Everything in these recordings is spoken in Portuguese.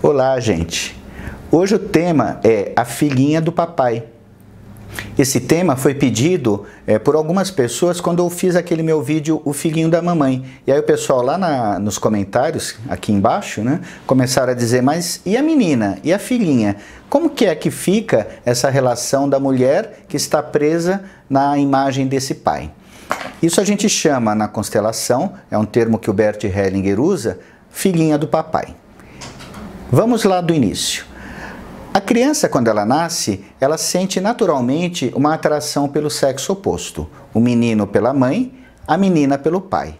Olá, gente. Hoje o tema é a filhinha do papai. Esse tema foi pedido é, por algumas pessoas quando eu fiz aquele meu vídeo O Filhinho da Mamãe. E aí o pessoal lá na, nos comentários, aqui embaixo, né, começaram a dizer, mas e a menina? E a filhinha? Como que é que fica essa relação da mulher que está presa na imagem desse pai? Isso a gente chama na constelação, é um termo que o Bert Hellinger usa, filhinha do papai. Vamos lá do início. A criança, quando ela nasce, ela sente naturalmente uma atração pelo sexo oposto: o menino pela mãe, a menina pelo pai.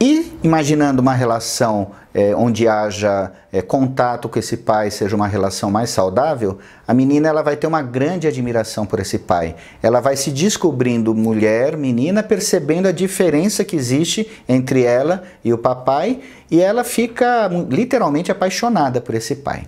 E imaginando uma relação é, onde haja é, contato com esse pai, seja uma relação mais saudável, a menina ela vai ter uma grande admiração por esse pai. Ela vai se descobrindo mulher, menina, percebendo a diferença que existe entre ela e o papai, e ela fica hum, literalmente apaixonada por esse pai.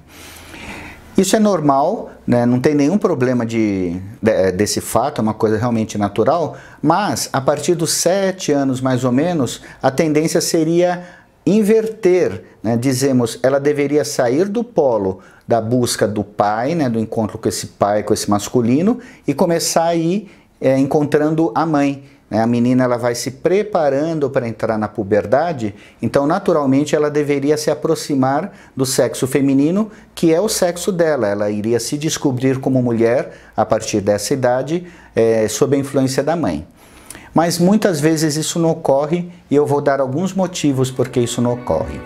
Isso é normal, né? não tem nenhum problema de, de, eh, desse fato, é uma coisa realmente natural, mas a partir dos sete anos mais ou menos, a tendência seria inverter, né? dizemos, ela deveria sair do polo da busca do pai, né? do encontro com esse pai, com esse masculino, e começar a ir é, encontrando a mãe. Né? A menina ela vai se preparando para entrar na puberdade, então naturalmente ela deveria se aproximar do sexo feminino, que é o sexo dela. Ela iria se descobrir como mulher a partir dessa idade, é, sob a influência da mãe. Mas muitas vezes isso não ocorre e eu vou dar alguns motivos porque isso não ocorre.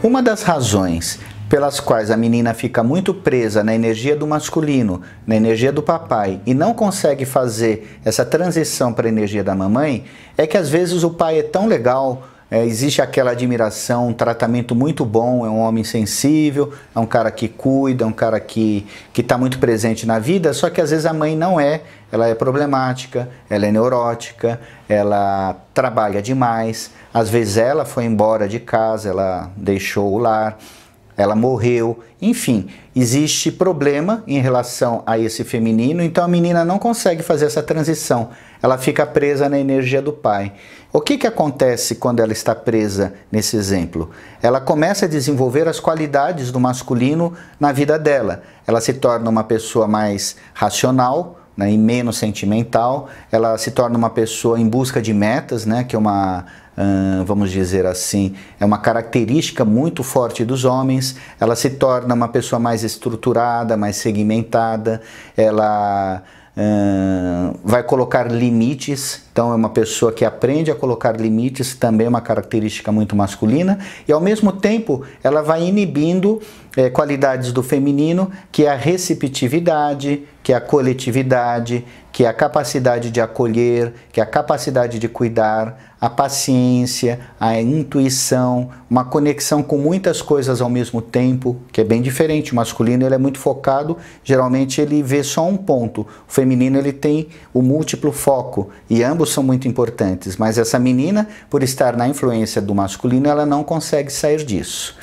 Uma das razões pelas quais a menina fica muito presa na energia do masculino, na energia do papai e não consegue fazer essa transição para a energia da mamãe, é que às vezes o pai é tão legal, é, existe aquela admiração, um tratamento muito bom, é um homem sensível, é um cara que cuida, é um cara que está muito presente na vida, só que às vezes a mãe não é, ela é problemática, ela é neurótica, ela trabalha demais, às vezes ela foi embora de casa, ela deixou o lar ela morreu, enfim, existe problema em relação a esse feminino, então a menina não consegue fazer essa transição, ela fica presa na energia do pai. O que, que acontece quando ela está presa nesse exemplo? Ela começa a desenvolver as qualidades do masculino na vida dela, ela se torna uma pessoa mais racional, né, e menos sentimental, ela se torna uma pessoa em busca de metas, né, que é uma vamos dizer assim, é uma característica muito forte dos homens, ela se torna uma pessoa mais estruturada, mais segmentada, ela vai colocar limites, então é uma pessoa que aprende a colocar limites, também é uma característica muito masculina, e ao mesmo tempo ela vai inibindo é, qualidades do feminino, que é a receptividade, que é a coletividade, que é a capacidade de acolher, que é a capacidade de cuidar, a paciência, a intuição, uma conexão com muitas coisas ao mesmo tempo, que é bem diferente. O masculino ele é muito focado, geralmente ele vê só um ponto. O feminino ele tem o múltiplo foco e ambos são muito importantes, mas essa menina, por estar na influência do masculino, ela não consegue sair disso.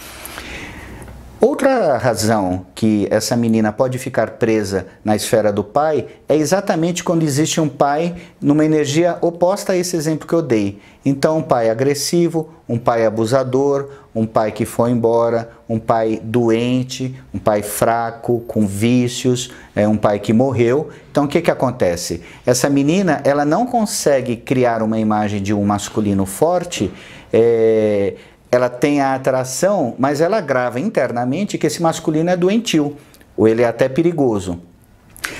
Outra razão que essa menina pode ficar presa na esfera do pai é exatamente quando existe um pai numa energia oposta a esse exemplo que eu dei. Então, um pai agressivo, um pai abusador, um pai que foi embora, um pai doente, um pai fraco, com vícios, é um pai que morreu. Então, o que, que acontece? Essa menina ela não consegue criar uma imagem de um masculino forte. É ela tem a atração, mas ela grava internamente que esse masculino é doentio, ou ele é até perigoso.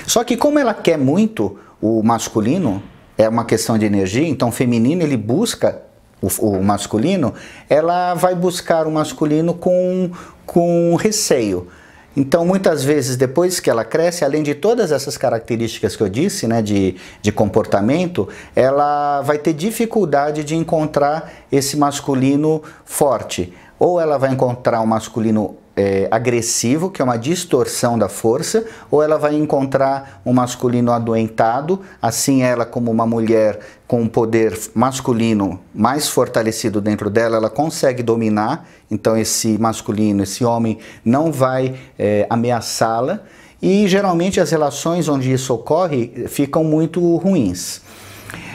Só que como ela quer muito o masculino, é uma questão de energia, então o feminino ele busca o, o masculino, ela vai buscar o masculino com, com receio. Então, muitas vezes, depois que ela cresce, além de todas essas características que eu disse, né, de, de comportamento, ela vai ter dificuldade de encontrar esse masculino forte. Ou ela vai encontrar um masculino é, agressivo, que é uma distorção da força, ou ela vai encontrar um masculino adoentado, assim ela, como uma mulher com um poder masculino mais fortalecido dentro dela, ela consegue dominar, então esse masculino, esse homem, não vai é, ameaçá-la, e geralmente as relações onde isso ocorre ficam muito ruins.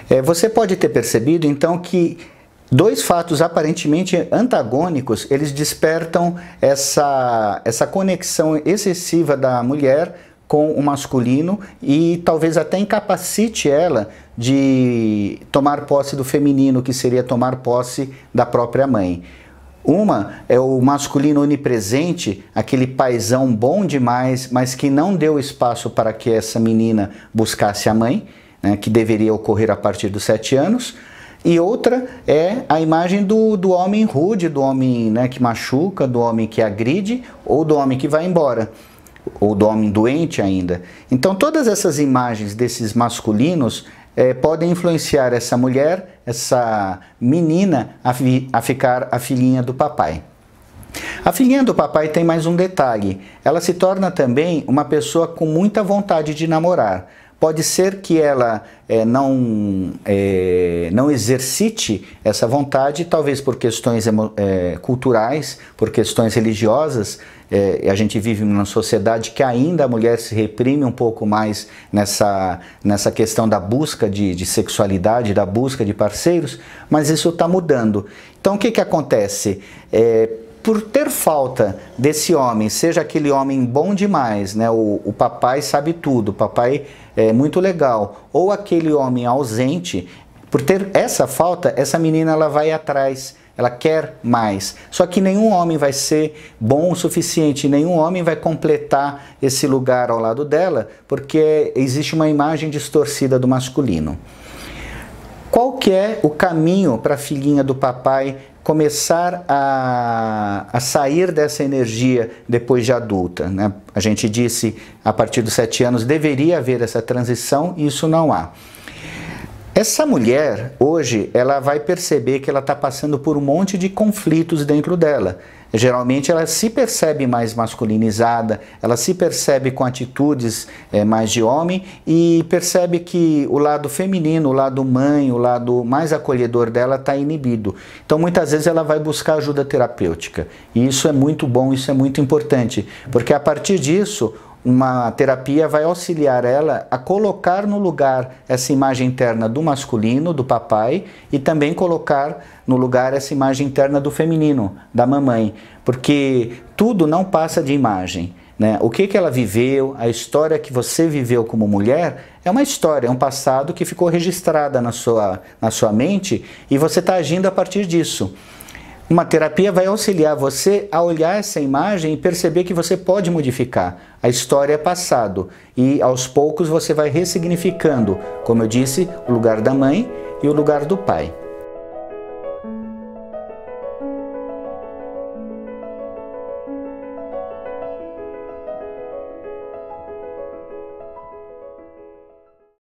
É, você pode ter percebido então que dois fatos aparentemente antagônicos, eles despertam essa, essa conexão excessiva da mulher com o masculino e talvez até incapacite ela de tomar posse do feminino, que seria tomar posse da própria mãe. Uma é o masculino onipresente, aquele paizão bom demais, mas que não deu espaço para que essa menina buscasse a mãe, né, que deveria ocorrer a partir dos sete anos. E outra é a imagem do, do homem rude, do homem né, que machuca, do homem que agride ou do homem que vai embora, ou do homem doente ainda. Então, todas essas imagens desses masculinos é, podem influenciar essa mulher, essa menina, a, fi, a ficar a filhinha do papai. A filhinha do papai tem mais um detalhe: ela se torna também uma pessoa com muita vontade de namorar. Pode ser que ela é, não, é, não exercite essa vontade, talvez por questões é, culturais, por questões religiosas. a gente vive numa sociedade que ainda a mulher se reprime um pouco mais nessa, nessa questão da busca de, de sexualidade, da busca de parceiros, mas isso está mudando. Então o que, que acontece? por ter falta desse homem, seja aquele homem bom demais, né? O, o papai sabe tudo, o papai é muito legal, ou aquele homem ausente, por ter essa falta, essa menina ela vai atrás, ela quer mais. Só que nenhum homem vai ser bom o suficiente, nenhum homem vai completar esse lugar ao lado dela, porque existe uma imagem distorcida do masculino. Qual que é o caminho para a filhinha do papai começar a, a sair dessa energia depois de adulta? Né? A gente disse a partir dos sete anos deveria haver essa transição e isso não há. Essa mulher, hoje, ela vai perceber que ela está passando por um monte de conflitos dentro dela. Geralmente ela se percebe mais masculinizada, ela se percebe com atitudes é, mais de homem e percebe que o lado feminino, o lado mãe, o lado mais acolhedor dela está inibido. Então muitas vezes ela vai buscar ajuda terapêutica. E isso é muito bom, isso é muito importante, porque a partir disso uma terapia vai auxiliar ela a colocar no lugar essa imagem interna do masculino, do papai, e também colocar no lugar essa imagem interna do feminino, da mamãe, porque tudo não passa de imagem. Né? O que, que ela viveu, a história que você viveu como mulher, é uma história, é um passado que ficou registrada na sua, na sua mente e você está agindo a partir disso. Uma terapia vai auxiliar você a olhar essa imagem e perceber que você pode modificar. A história é passado e aos poucos você vai ressignificando, como eu disse, o lugar da mãe e o lugar do pai.